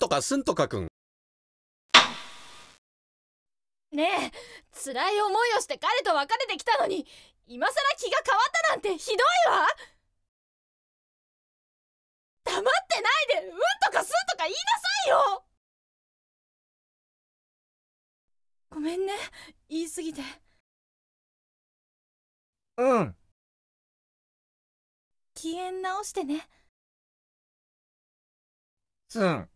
とかすんとかくんねえ辛い思いをして彼と別れてきたのに今さら気が変わったなんてひどいわ黙ってないでうんとかすんとか言いなさいよごめんね言い過ぎてうん機嫌直してねすん